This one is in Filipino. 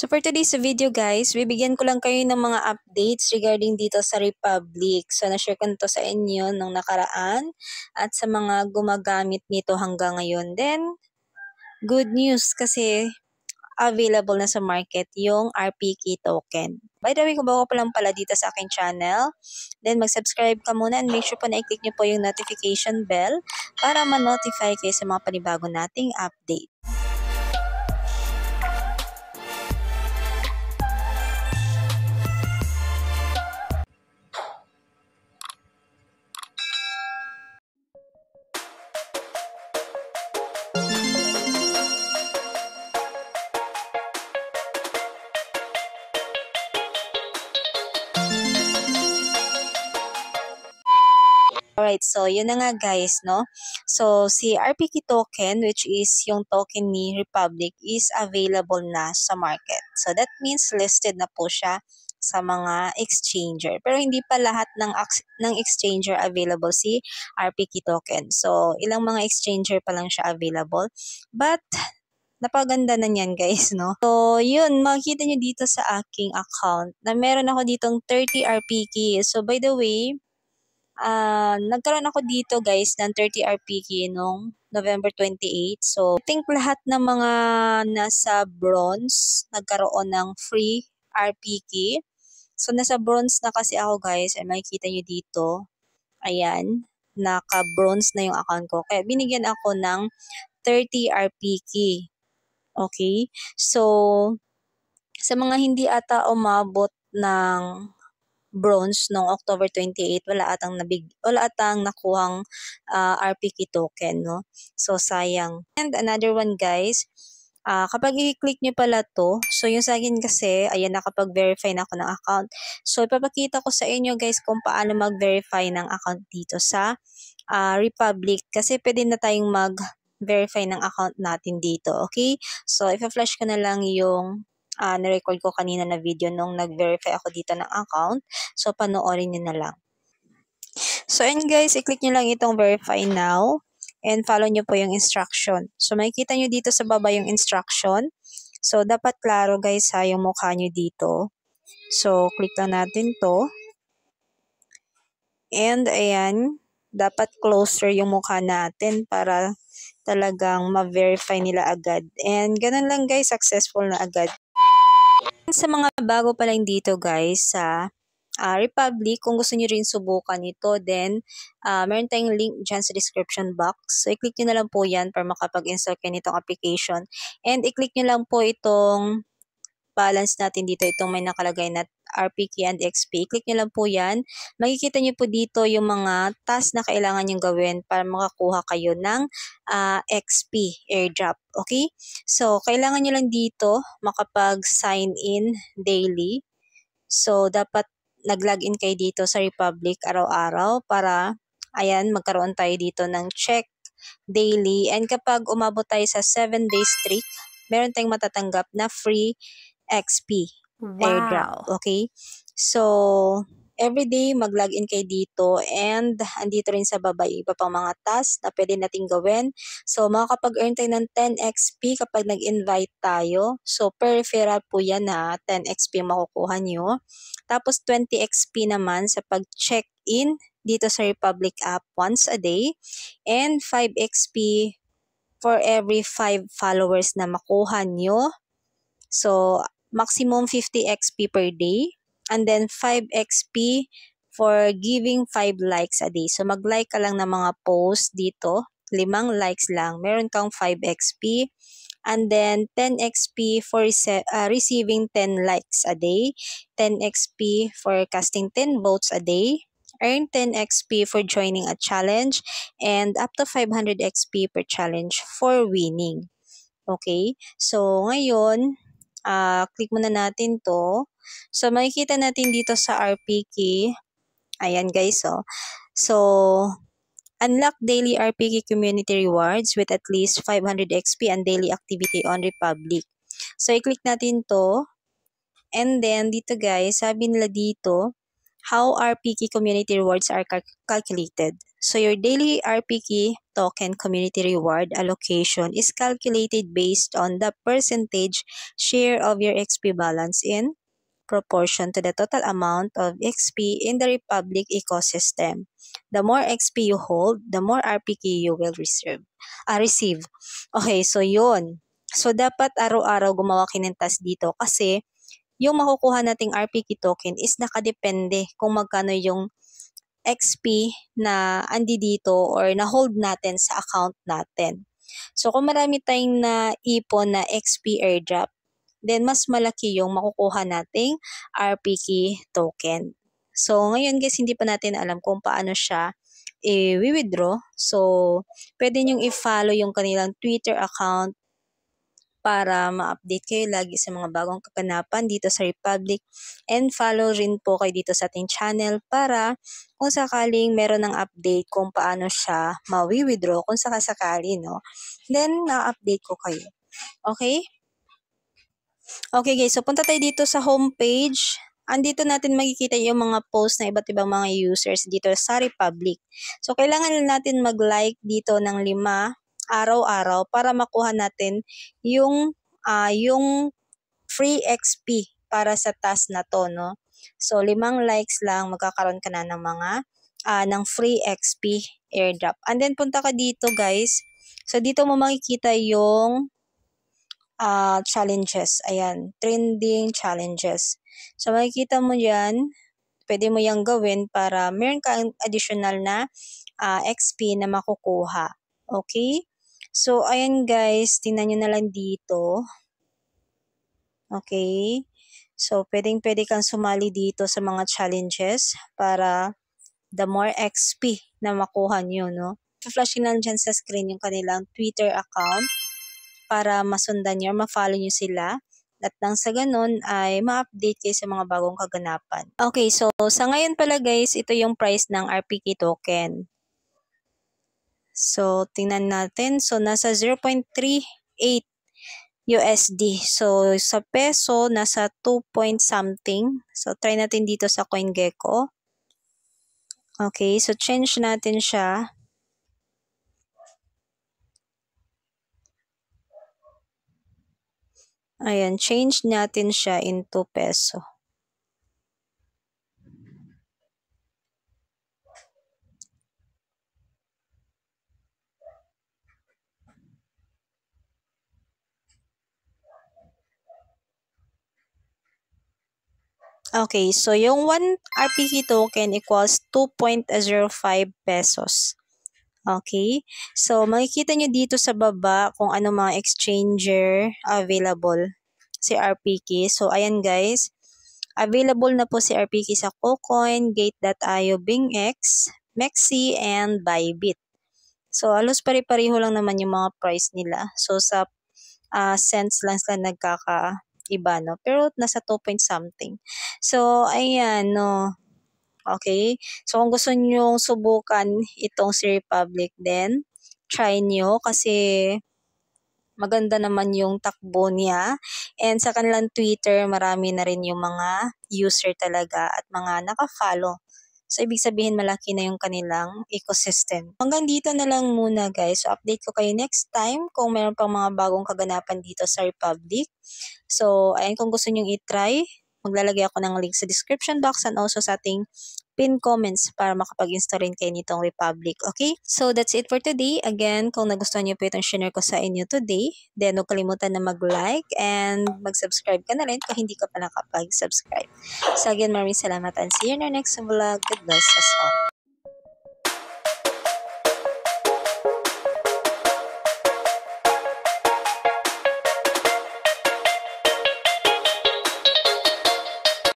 So for today's video guys, bibigyan ko lang kayo ng mga updates regarding dito sa Republic. So na-share ko na to sa inyo nung nakaraan at sa mga gumagamit nito hanggang ngayon. Then, good news kasi available na sa market yung RPK token. By the way, kung bago pa lang pala dito sa akin channel, then mag-subscribe ka muna and make sure po na i-click nyo po yung notification bell para ma-notify kayo sa mga panibago nating update. Alright, so yun na nga guys, no? So, si RPK token, which is yung token ni Republic, is available na sa market. So, that means listed na po siya sa mga exchanger. Pero hindi pa lahat ng, ng exchanger available si RPK token. So, ilang mga exchanger pa lang siya available. But, napaganda na niyan guys, no? So, yun, makikita nyo dito sa aking account na meron ako ditong 30 RPK. So, by the way, uh, nagkaroon ako dito guys ng 30 RPK nung November 28. So, I think lahat ng mga nasa bronze nagkaroon ng free RPK. So, nasa bronze na kasi ako guys. Ay, makikita nyo dito. Ayan. Naka-bronze na yung account ko. Kaya binigyan ako ng 30 RPK. Okay? So, sa mga hindi ata umabot ng bronze noong October 28, wala atang nabig wala atang nakuhang uh, ah, RPK token, no? So sayang. And another one, guys, Uh, kapag i-click niyo pala to, so yung sa akin kasi, ayan, nakapag-verify na ako ng account. So, ipapakita ko sa inyo guys kung paano mag-verify ng account dito sa uh, Republic. Kasi pwede na tayong mag-verify ng account natin dito, okay? So, ipa-flash ko na lang yung uh, nirecord ko kanina na video nung nag-verify ako dito ng account. So, panoorin nyo na lang. So, and guys, i-click nyo lang itong verify now and follow nyo po yung instruction. So, makikita nyo dito sa baba yung instruction. So, dapat klaro guys ha, yung mukha nyo dito. So, click lang natin to. And, ayan, dapat closer yung mukha natin para talagang ma-verify nila agad. And, ganun lang guys, successful na agad. Sa mga bago pa lang dito guys sa uh, Republic, kung gusto niyo rin subukan ito, then uh, meron tayong link dyan sa description box. So, i-click nyo na lang po yan para makapag-install kayo nitong application. And i-click nyo lang po itong balance natin dito itong may nakalagay na RPK and XP. click nyo lang po yan. Makikita nyo po dito yung mga tasks na kailangan nyo gawin para makakuha kayo ng uh, ah, XP airdrop. Okay? So, kailangan nyo lang dito makapag-sign in daily. So, dapat nag-login kayo dito sa Republic araw-araw para, ayan, magkaroon tayo dito ng check daily. And kapag umabot tayo sa 7 days streak, meron tayong matatanggap na free XP wow. Okay? So, everyday mag-login kayo dito and andito rin sa baba iba pang mga tasks na pwede nating gawin. So, makakapag-earn tayo ng 10 XP kapag nag-invite tayo. So, per referral po yan ha, 10 XP makukuha nyo. Tapos, 20 XP naman sa pag-check-in dito sa Republic app once a day and 5 XP for every 5 followers na makuha nyo. So, maximum 50 XP per day, and then 5 XP for giving 5 likes a day. So mag-like ka lang ng mga posts dito, limang likes lang, meron kang 5 XP, and then 10 XP for uh, receiving 10 likes a day, 10 XP for casting 10 votes a day, earn 10 XP for joining a challenge and up to 500 XP per challenge for winning. Okay? So, ngayon, uh, click muna natin to. So, makikita natin dito sa RPK. Ayan guys, oh. So, unlock daily RPK community rewards with at least 500 XP and daily activity on Republic. So, i-click natin to. And then, dito guys, sabi nila dito, how RPK community rewards are cal calculated. So your daily RPK token community reward allocation is calculated based on the percentage share of your XP balance in proportion to the total amount of XP in the Republic ecosystem. The more XP you hold, the more RPK you will receive. Uh, receive. Okay, so yun. So, dapat araw-araw gumawa kinintas dito kasi yung makukuha nating RPK token is nakadepende kung magkano yung XP na andi dito or na hold natin sa account natin. So kung marami tayong na ipon na XP airdrop, then mas malaki yung makukuha nating RPK token. So ngayon guys, hindi pa natin alam kung paano siya i-withdraw. So, pwede nyo i-follow yung kanilang Twitter account para ma-update kayo lagi sa mga bagong kaganapan dito sa Republic. And follow rin po kayo dito sa ating channel para kung sakaling meron ng update kung paano siya ma withdraw kung sakasakali, no? Then, na-update ko kayo. Okay? Okay guys, so punta tayo dito sa homepage. Andito natin makikita yung mga post na iba't ibang mga users dito sa Republic. So, kailangan natin mag-like dito ng lima araw-araw para makuha natin yung uh, yung free XP para sa task na to, no? So, limang likes lang, magkakaroon ka na ng mga uh, ng free XP airdrop. And then, punta ka dito, guys. So, dito mo makikita yung uh, challenges. Ayan, trending challenges. So, makikita mo yan. Pwede mo yung gawin para meron kang additional na uh, XP na makukuha. Okay? So, ayan guys, tingnan nyo na lang dito. Okay? So, pwedeng-pwede kang sumali dito sa mga challenges para the more XP na makuha nyo, no? Flashing lang dyan sa screen yung kanilang Twitter account para masundan nyo, ma-follow nyo sila. At nang sa ganun ay ma-update kayo sa mga bagong kaganapan. Okay, so sa ngayon pala guys, ito yung price ng RPK token. So, tingnan natin. So, nasa 0.38 USD. So, sa peso, nasa 2 point something. So, try natin dito sa CoinGecko. Okay, so change natin siya. Ayan, change natin siya into peso. Okay, so yung 1 RPK token equals 2.05 pesos. Okay, so makikita nyo dito sa baba kung ano mga exchanger available si RPK. So ayan guys, available na po si RPK sa KuCoin, Gate.io, BingX, Mexi, and Bybit. So halos pare-pareho lang naman yung mga price nila. So sa uh, cents lang sila nagkaka iba, no? Pero nasa 2 point something. So, ayan, no? Okay? So, kung gusto nyo subukan itong si Republic then try nyo kasi maganda naman yung takbo niya. And sa kanilang Twitter, marami na rin yung mga user talaga at mga naka-follow. So, ibig sabihin malaki na yung kanilang ecosystem. Hanggang dito na lang muna guys. So, update ko kayo next time kung meron pang mga bagong kaganapan dito sa Republic. So, ayan kung gusto nyong itry, Maglalagay ako ng link sa description box and also sa ating pin comments para makapag-install rin kayo nitong Republic. Okay? So, that's it for today. Again, kung nagustuhan niyo po itong share ko sa inyo today, then huwag kalimutan na mag-like and mag-subscribe ka na rin kung hindi ka pa nakapag-subscribe. So, again, maraming salamat and see you in our next vlog. God bless us all.